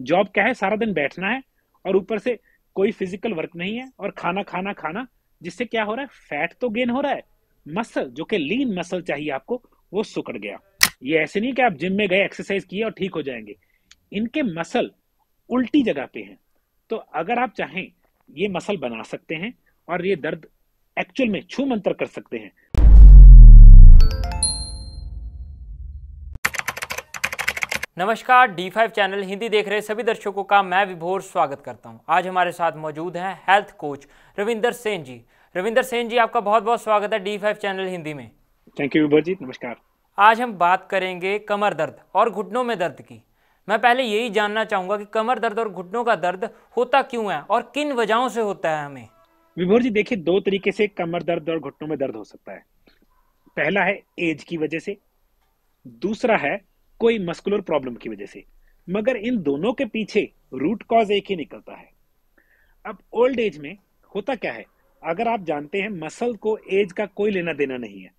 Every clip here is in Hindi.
जॉब क्या है सारा दिन बैठना है और ऊपर से कोई फिजिकल वर्क नहीं है और खाना खाना खाना जिससे क्या हो रहा है फैट तो गेन हो रहा है मसल जो कि लीन मसल चाहिए आपको वो सुकड़ गया ये ऐसे नहीं कि आप जिम में गए एक्सरसाइज किए और ठीक हो जाएंगे इनके मसल उल्टी जगह पे हैं तो अगर आप चाहें ये मसल बना सकते हैं और ये दर्द एक्चुअल में छू मंतर कर सकते हैं नमस्कार डी फाइव चैनल हिंदी देख रहे सभी दर्शकों का मैं विभोर स्वागत करता हूं आज हमारे साथ मौजूद हैं हेल्थ कोच रविंदर सेन जी रविंदर सेन जी आपका बहुत बहुत स्वागत है डी फाइव चैनल हिंदी में थैंक यू जी नमस्कार आज हम बात करेंगे कमर दर्द और घुटनों में दर्द की मैं पहले यही जानना चाहूंगा कि कमर दर्द और घुटनों का दर्द होता क्यों है और किन वजहों से होता है हमें विभोर जी देखिए दो तरीके से कमर दर्द और घुटनों में दर्द हो सकता है पहला है एज की वजह से दूसरा है कोई मस्कुलर प्रॉब्लम की वजह से मगर इन दोनों के पीछे रूट कॉज एक ही निकलता है अब ओल्ड एज में होता क्या है अगर आप जानते हैं मसल को एज का कोई लेना देना नहीं है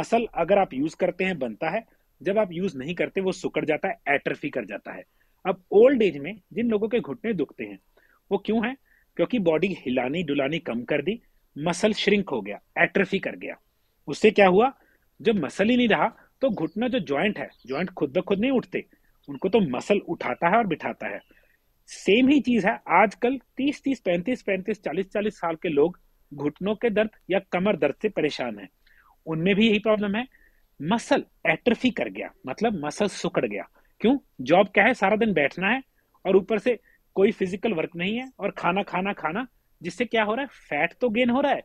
मसल अगर आप यूज करते हैं बनता है जब आप यूज नहीं करते वो सुकड़ जाता है एट्रफी कर जाता है अब ओल्ड एज में जिन लोगों के घुटने दुखते हैं वो क्यों है क्योंकि बॉडी हिलानी डुलानी कम कर दी मसल श्रिंक हो गया एट्रफी कर गया उससे क्या हुआ जब मसल ही नहीं रहा तो घुटना जो ज्वाइंट है ज्वाइंट खुद ब खुद नहीं उठते उनको तो मसल उठाता है और बिठाता है सेम ही चीज है आजकल तीस तीस पैंतीस पैंतीस चालीस चालीस साल के लोग घुटनों के दर्द या कमर दर्द से परेशान है उनमें भी यही प्रॉब्लम है मसल एट्रफी कर गया मतलब मसल सुकड़ गया क्यों जॉब क्या है सारा दिन बैठना है और ऊपर से कोई फिजिकल वर्क नहीं है और खाना खाना खाना जिससे क्या हो रहा है फैट तो गेन हो रहा है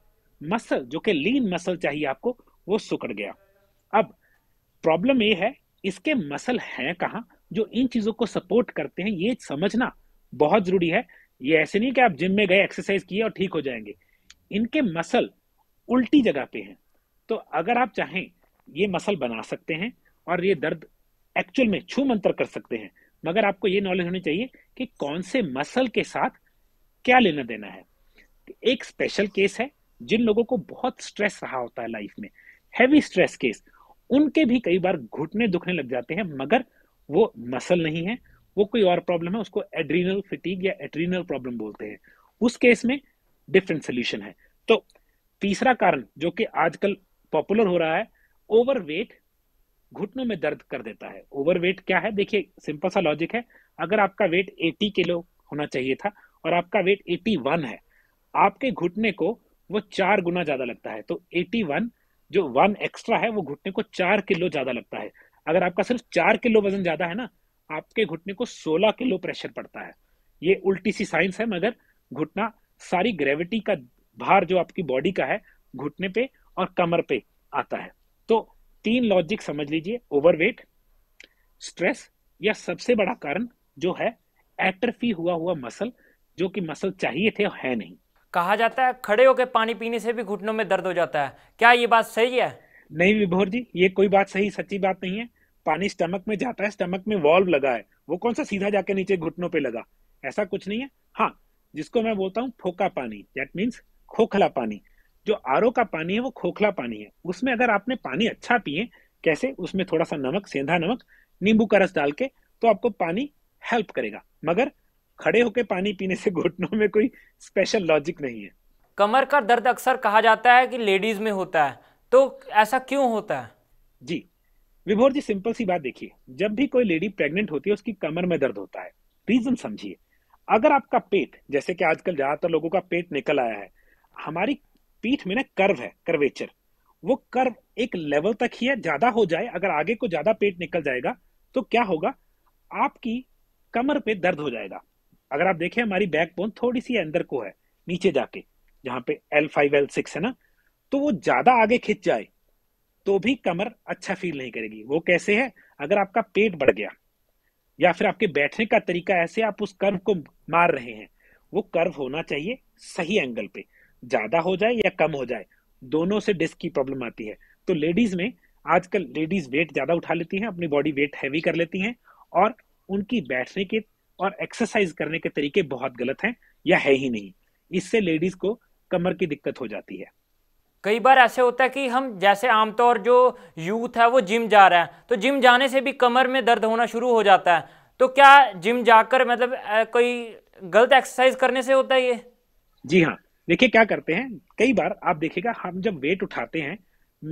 मसल जो कि लीन मसल चाहिए आपको वो सुकड़ गया अब प्रॉब्लम ये है इसके मसल हैं कहाँ जो इन चीजों को सपोर्ट करते हैं ये समझना बहुत जरूरी है ये ऐसे नहीं कि आप जिम में गए एक्सरसाइज किए और ठीक हो जाएंगे इनके मसल उल्टी जगह पे हैं तो अगर आप चाहें ये मसल बना सकते हैं और ये दर्द एक्चुअल में छू मंतर कर सकते हैं मगर आपको ये नॉलेज होनी चाहिए कि कौन से मसल के साथ क्या लेना देना है एक स्पेशल केस है जिन लोगों को बहुत स्ट्रेस रहा होता है लाइफ में हैवी स्ट्रेस केस उनके भी कई बार घुटने दुखने लग जाते हैं मगर वो मसल नहीं है वो कोई और प्रॉब्लम है उसको एड्रीनल फिटीग या एड्रीनल प्रॉब्लम बोलते हैं उस केस में डिफरेंट सोल्यूशन है तो तीसरा कारण जो कि आजकल पॉपुलर हो रहा है ओवरवेट घुटनों में दर्द कर देता है ओवरवेट क्या है देखिए सिंपल सा लॉजिक है अगर आपका वेट 80 किलो होना चाहिए था और आपका वेट 81 है आपके घुटने को वो चार गुना ज्यादा लगता है तो 81 जो वन एक्स्ट्रा है वो घुटने को चार किलो ज्यादा लगता है अगर आपका सिर्फ चार किलो वजन ज्यादा है ना आपके घुटने को सोलह किलो प्रेशर पड़ता है ये उल्टी सी साइंस है मगर घुटना सारी ग्रेविटी का भार जो आपकी बॉडी का है घुटने पे और कमर पे आता है तो तीन लॉजिक समझ लीजिए ओवरवेट स्ट्रेस या सबसे बड़ा कारण जो है एट्रफी हुआ हुआ मसल जो कि मसल चाहिए थे है नहीं कहा जाता है खड़े होकर पानी पीने से भी घुटनों में दर्द हो जाता है क्या ये बात सही है नहीं विभोर जी ये कोई बात सही सच्ची बात नहीं है पानी स्टमक में जाता है स्टमक में वॉल्व लगा है वो कौन सा सीधा जाके नीचे घुटनों पे लगा ऐसा कुछ नहीं है हाँ जिसको मैं बोलता हूँ फोका पानी दैट मीन्स खोखला पानी जो आर का पानी है वो खोखला पानी है उसमें अगर आपने पानी अच्छा पिए कैसे उसमें थोड़ा सा नमक सेंधा नमक नींबू का रस डाल के तो आपको पानी हेल्प करेगा मगर खड़े होकर पानी पीने से घुटनों में कोई स्पेशल लॉजिक नहीं है कमर का दर्द अक्सर कहा जाता है कि लेडीज में होता है तो ऐसा क्यों होता है जी विभोर जी सिंपल सी बात देखिए जब भी कोई लेडी प्रेग्नेंट होती है उसकी कमर में दर्द होता है रीजन समझिए अगर आपका पेट जैसे कि आजकल ज्यादातर लोगों का पेट निकल आया है हमारी पीठ में ना कर्व है कर्वेचर वो कर्व एक लेवल तक ही है ज्यादा हो जाए अगर आगे को ज्यादा पेट निकल जाएगा तो क्या होगा आपकी कमर पे दर्द हो जाएगा अगर आप देखें हमारी बैकबोन थोड़ी सी अंदर को है नीचे जाके जहाँ पे एल फाइव एल सिक्स है ना तो वो ज्यादा आगे खिंच जाए तो भी कमर अच्छा फील नहीं करेगी वो कैसे है अगर आपका पेट बढ़ गया या फिर आपके बैठने का तरीका ऐसे आप उस कर्व को मार रहे हैं वो कर्व होना चाहिए सही एंगल पे ज्यादा हो जाए या कम हो जाए दोनों से डिस्क की प्रॉब्लम आती है तो लेडीज में आजकल लेडीज वेट ज्यादा उठा लेती हैं अपनी बॉडी वेट हैवी कर लेती हैं और उनकी बैठने के और एक्सरसाइज करने के तरीके बहुत गलत हैं या है ही नहीं इससे लेडीज को कमर की दिक्कत हो जाती है कई बार ऐसे होता है कि हम जैसे आमतौर जो यूथ है वो जिम जा रहा है तो जिम जाने से भी कमर में दर्द होना शुरू हो जाता है तो क्या जिम जाकर मतलब कोई गलत एक्सरसाइज करने से होता है ये जी हाँ देखिए क्या करते हैं कई बार आप देखिएगा हम जब वेट उठाते हैं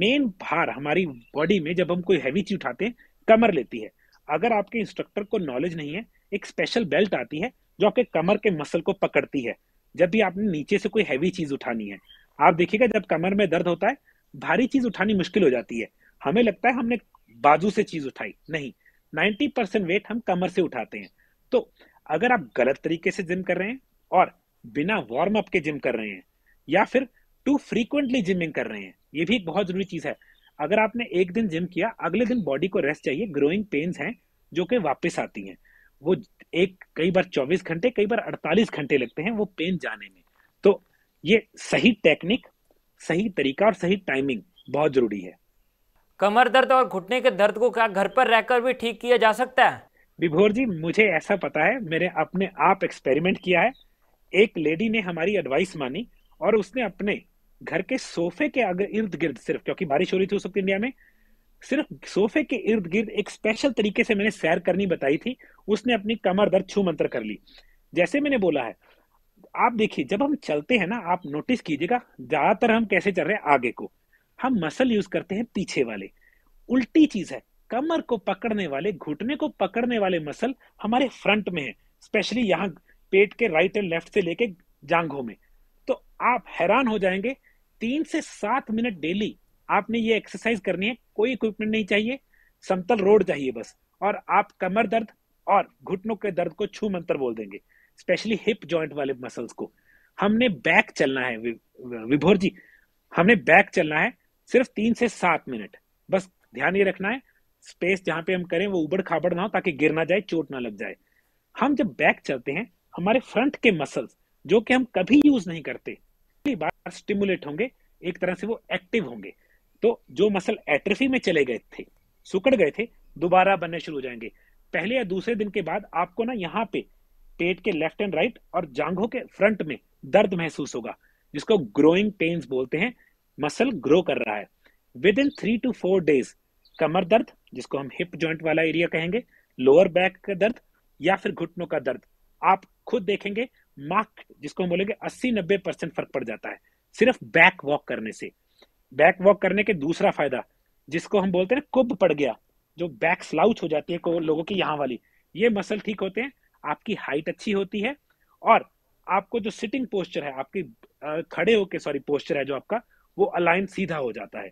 मेन भार हमारी बॉडी में जब हम कोई हैवी चीज उठाते हैं कमर लेती है अगर आपके इंस्ट्रक्टर को नॉलेज नहीं है एक स्पेशल बेल्ट आती है जो आपके कमर के मसल को पकड़ती है जब भी आपने नीचे से कोई हैवी चीज उठानी है आप देखिएगा जब कमर में दर्द होता है भारी चीज उठानी मुश्किल हो जाती है हमें लगता है हमने बाजू से चीज उठाई नहीं नाइनटी परसेंट वेट हम कमर से उठाते हैं तो अगर आप गलत तरीके से जिम कर रहे हैं और बिना वार्म अप के जिम कर रहे हैं या फिर टू फ्रीक्वेंटली जिमिंग कर रहे हैं ये भी एक बहुत जरूरी चीज है अगर आपने एक दिन जिम किया अगले दिन बॉडी को रेस्ट चाहिए ग्रोइंग पेन्स हैं जो कि वापस आती हैं वो एक कई बार 24 घंटे कई बार 48 घंटे लगते हैं वो पेन जाने में तो ये सही टेक्निक सही तरीका और सही टाइमिंग बहुत जरूरी है कमर दर्द और घुटने के दर्द को क्या घर पर रहकर भी ठीक किया जा सकता है विभोर जी मुझे ऐसा पता है मैंने अपने आप एक्सपेरिमेंट किया है एक लेडी ने हमारी एडवाइस मानी और उसने अपने घर के सोफे के अगर इर्द गिर्द सिर्फ क्योंकि बारिश हो रही थी उस वक्त इंडिया में सिर्फ सोफे के इर्द गिर्द एक स्पेशल तरीके से मैंने सैर करनी बताई थी उसने अपनी कमर दर्द छू मंत्र कर ली जैसे मैंने बोला है आप देखिए जब हम चलते हैं ना आप नोटिस कीजिएगा ज्यादातर हम कैसे चल रहे हैं आगे को हम मसल यूज करते हैं पीछे वाले उल्टी चीज है कमर को पकड़ने वाले घुटने को पकड़ने वाले मसल हमारे फ्रंट में है स्पेशली यहाँ पेट के राइट एंड लेफ्ट से लेके जांघों में तो आप हैरान हो जाएंगे तीन से सात मिनट डेली आपने ये एक्सरसाइज करनी है कोई इक्विपमेंट नहीं चाहिए समतल रोड चाहिए बस और आप कमर दर्द और घुटनों के दर्द को छू मंत्र बोल देंगे स्पेशली हिप जॉइंट वाले मसल्स को हमने बैक चलना है विभोर जी हमने बैक चलना है सिर्फ तीन से सात मिनट बस ध्यान ये रखना है स्पेस जहां पे हम करें वो उबड़ खाबड़ ना हो ताकि गिर ना जाए चोट ना लग जाए हम जब बैक चलते हैं हमारे फ्रंट के मसल्स जो कि हम कभी यूज नहीं करते बार स्टिमुलेट होंगे एक तरह से वो एक्टिव होंगे तो जो मसल एट्रफी में चले गए थे सुकड़ गए थे दोबारा बनने शुरू हो जाएंगे पहले या दूसरे दिन के बाद आपको ना यहाँ पे पेट के लेफ्ट एंड राइट और जांघों के फ्रंट में दर्द महसूस होगा जिसको ग्रोइंग पेन्स बोलते हैं मसल ग्रो कर रहा है within three two four days कमर दर्द जिसको हम हिप जॉइंट वाला एरिया कहेंगे लोअर बैक का दर्द या फिर घुटनों का दर्द आप खुद देखेंगे मार्क जिसको हम बोलेंगे अस्सी नब्बे परसेंट फर्क पड़ जाता है सिर्फ बैक वॉक करने से बैक वॉक करने के दूसरा फायदा जिसको हम बोलते हैं कुब पड़ गया जो बैक स्लाउच हो जाती है को लोगों की यहाँ वाली ये मसल ठीक होते हैं आपकी हाइट अच्छी होती है और आपको जो सिटिंग पोस्चर है आपकी खड़े होके सॉरी पोस्चर है जो आपका वो अलाइन सीधा हो जाता है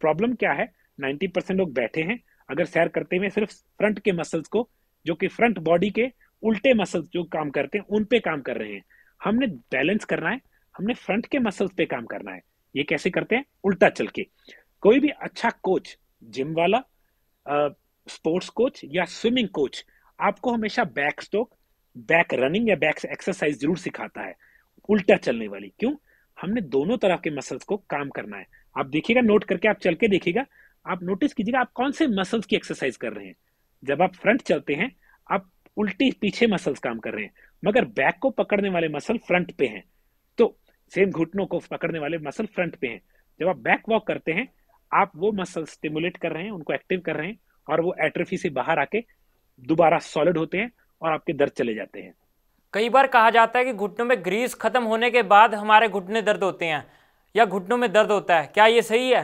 प्रॉब्लम क्या है नाइन्टी परसेंट लोग बैठे हैं अगर सैर करते हुए सिर्फ फ्रंट के मसल्स को जो कि फ्रंट बॉडी के उल्टे मसल्स जो काम करते हैं उन पे काम कर रहे हैं हमने बैलेंस करना है हमने फ्रंट के मसल्स पे काम करना है ये कैसे करते हैं उल्टा चल के कोई भी अच्छा कोच जिम वाला स्पोर्ट्स कोच या स्विमिंग कोच आपको हमेशा बैक स्ट्रोक बैक रनिंग या बैक एक्सरसाइज जरूर सिखाता है उल्टा चलने वाली क्यों हमने दोनों तरह के मसल्स को काम करना है आप देखिएगा नोट करके आप चल के देखिएगा आप नोटिस कीजिएगा आप कौन से मसल्स की एक्सरसाइज कर रहे हैं जब आप फ्रंट चलते हैं आप उल्टी पीछे मसल्स काम कर रहे हैं मगर बैक को पकड़ने वाले मसल फ्रंट पे हैं सेम घुटनों को पकड़ने वाले मसल फ्रंट पे हैं जब आप बैक वॉक करते हैं आप वो मसल स्टिमुलेट कर रहे हैं उनको एक्टिव कर रहे हैं और वो एट्रोफी से बाहर आके दोबारा सॉलिड होते हैं और आपके दर्द चले जाते हैं कई बार कहा जाता है कि घुटनों में ग्रीस खत्म होने के बाद हमारे घुटने दर्द होते हैं या घुटनों में दर्द होता है क्या ये सही है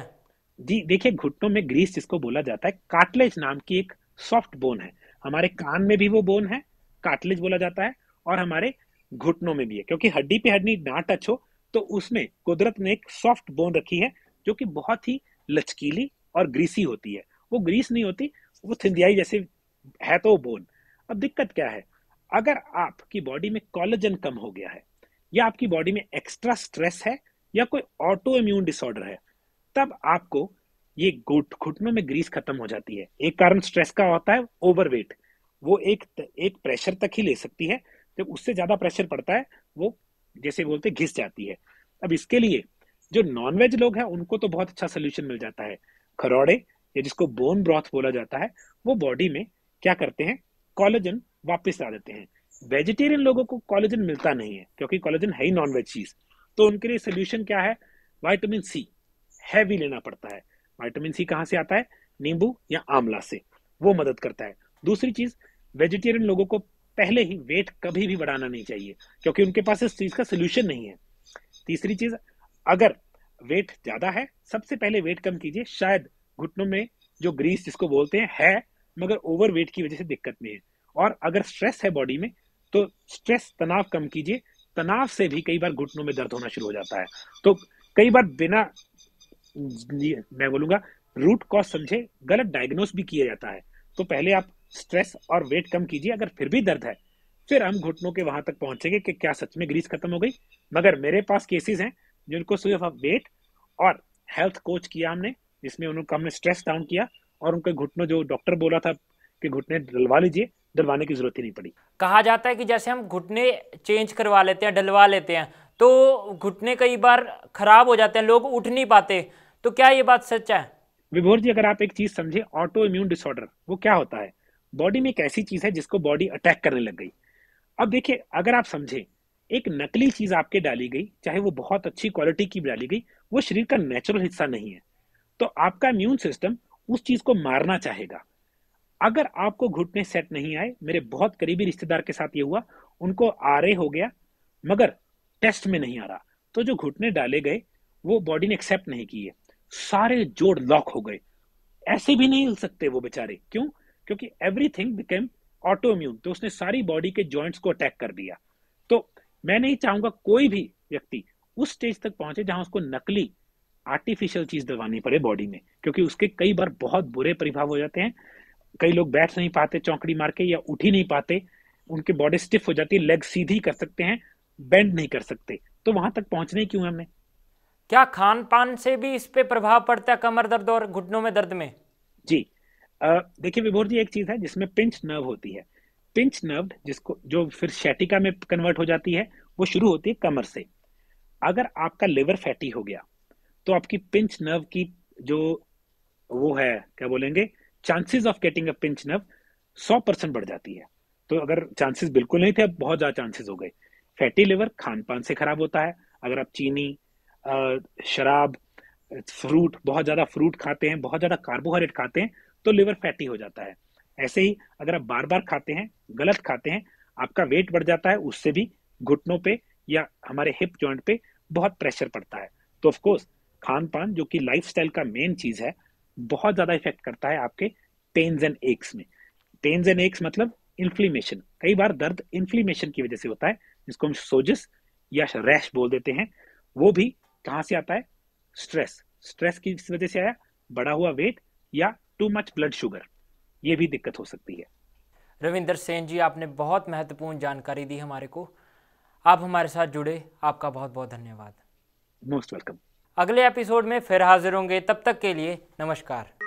जी देखिए घुटनों में ग्रीस जिसको बोला जाता है काटलेज नाम की एक सॉफ्ट बोन है हमारे कान में भी वो बोन है काटलेज बोला जाता है और हमारे घुटनों में भी है क्योंकि हड्डी पे हड्डी ना टच हो तो उसमें कुदरत ने एक सॉफ्ट बोन रखी है जो कि बहुत ही लचकीली और ग्रीसी होती है वो ग्रीस नहीं होती वो थिंदियाई जैसे है तो बोन अब दिक्कत क्या है अगर आपकी बॉडी में कॉलेजन कम हो गया है या आपकी बॉडी में एक्स्ट्रा स्ट्रेस है या कोई ऑटो इम्यून डिसऑर्डर है तब आपको ये घुटनों में ग्रीस खत्म हो जाती है एक कारण स्ट्रेस का होता है ओवरवेट वो एक एक प्रेशर तक ही ले सकती है जब उससे ज्यादा प्रेशर पड़ता है वो जैसे बोलते घिस जाती है अब इसके लिए जो नॉनवेज लोग हैं उनको तो बहुत अच्छा सोल्यूशन मिल जाता है खरौड़े या जिसको बोन ब्रॉथ बोला जाता है वो बॉडी में क्या करते हैं कॉलेजन वापस ला देते हैं वेजिटेरियन लोगों को कॉलेजन मिलता नहीं है क्योंकि कॉलेजन है ही नॉनवेज चीज तो उनके लिए सोल्यूशन क्या है वाइटामिन सी हैवी लेना पड़ता है वाइटामिन सी कहाँ से आता है नींबू या आंवला से वो मदद करता है दूसरी चीज वेजिटेरियन लोगों को पहले ही वेट कभी भी बढ़ाना नहीं चाहिए क्योंकि उनके पास इस चीज का सोल्यूशन नहीं है तीसरी चीज अगर वेट ज्यादा है सबसे पहले वेट कम कीजिए शायद घुटनों में जो ग्रीस जिसको बोलते हैं है मगर ओवर वेट की वजह से दिक्कत नहीं है और अगर स्ट्रेस है बॉडी में तो स्ट्रेस तनाव कम कीजिए तनाव से भी कई बार घुटनों में दर्द होना शुरू हो जाता है तो कई बार बिना मैं बोलूंगा रूट कॉज समझे गलत डायग्नोस भी किया जाता है तो पहले आप स्ट्रेस और वेट कम कीजिए अगर फिर भी दर्द है फिर हम घुटनों के वहां तक पहुंचेंगे कि क्या सच में ग्रीस खत्म हो गई मगर मेरे पास केसेस हैं जिनको सिर्फ वेट और हेल्थ कोच किया हमने जिसमें उनको हमने स्ट्रेस डाउन किया और उनके घुटनों जो डॉक्टर बोला था कि घुटने डलवा लीजिए डलवाने की जरूरत ही नहीं पड़ी कहा जाता है कि जैसे हम घुटने चेंज करवा लेते हैं डलवा लेते हैं तो घुटने कई बार खराब हो जाते हैं लोग उठ नहीं पाते तो क्या ये बात सच है विभोर जी अगर आप एक चीज समझे ऑटो इम्यून डिसऑर्डर वो क्या होता है बॉडी में एक ऐसी चीज है जिसको बॉडी अटैक करने लग गई अब देखिए अगर आप समझें एक नकली चीज आपके डाली गई चाहे वो बहुत अच्छी क्वालिटी की डाली गई वो शरीर का नेचुरल हिस्सा नहीं है तो आपका इम्यून सिस्टम उस चीज को मारना चाहेगा अगर आपको घुटने सेट नहीं आए मेरे बहुत करीबी रिश्तेदार के साथ ये हुआ उनको रहे हो गया मगर टेस्ट में नहीं आ रहा तो जो घुटने डाले गए वो बॉडी ने एक्सेप्ट नहीं किए सारे जोड़ लॉक हो गए ऐसे भी नहीं हिल सकते वो बेचारे क्यों क्योंकि एवरीथिंग बिकेम ऑटोम्यून तो उसने सारी बॉडी के जॉइंट्स को अटैक कर दिया तो मैं नहीं चाहूंगा कोई भी व्यक्ति उस स्टेज तक पहुंचे जहां उसको नकली आर्टिफिशियल चीज दबानी पड़े बॉडी में क्योंकि उसके कई बार बहुत बुरे प्रभाव हो जाते हैं कई लोग बैठ नहीं पाते चौकड़ी मार के या उठ ही नहीं पाते उनके बॉडी स्टिफ हो जाती है लेग सीधी कर सकते हैं बेंड नहीं कर सकते तो वहां तक पहुंचने क्यों हमें क्या खान पान से भी इस पे प्रभाव पड़ता है कमर दर्द और घुटनों में दर्द में जी देखिए विभोर जी एक चीज है जिसमें पिंच नर्व होती है पिंच नर्व जिसको जो फिर शैटिका में कन्वर्ट हो जाती है वो शुरू होती है कमर से अगर आपका लिवर फैटी हो गया तो आपकी पिंच नर्व की जो वो है क्या बोलेंगे chances of getting a pinch nerve सौ परसेंट बढ़ जाती है तो अगर चांसेस बिल्कुल नहीं थे अब बहुत ज्यादा चांसेस हो गए फैटी लिवर खान पान से खराब होता है अगर आप चीनी शराब फ्रूट बहुत ज्यादा फ्रूट खाते हैं बहुत ज्यादा कार्बोहाइड्रेट खाते हैं तो लिवर फैटी हो जाता है ऐसे ही अगर आप बार बार खाते हैं गलत खाते हैं आपका वेट बढ़ जाता है उससे भी घुटनों पे या हमारे हिप जॉइंट पे बहुत प्रेशर पड़ता है तो ऑफकोर्स खान पान जो कि लाइफ का मेन चीज है बहुत ज्यादा इफेक्ट करता है आपके पेन्स एंड एक्स में पेन्स एंड एक्स मतलब इन्फ्लेमेशन कई बार दर्द इन्फ्लेमेशन की वजह से होता है जिसको हम सोजिस या रैश बोल देते हैं वो भी कहां से आता है स्ट्रेस स्ट्रेस की वजह से आया बढ़ा हुआ वेट या टू मच ब्लड शुगर ये भी दिक्कत हो सकती है रविंदर सेन जी आपने बहुत महत्वपूर्ण जानकारी दी हमारे को आप हमारे साथ जुड़े आपका बहुत बहुत धन्यवाद मोस्ट वेलकम अगले एपिसोड में फिर हाजिर होंगे तब तक के लिए नमस्कार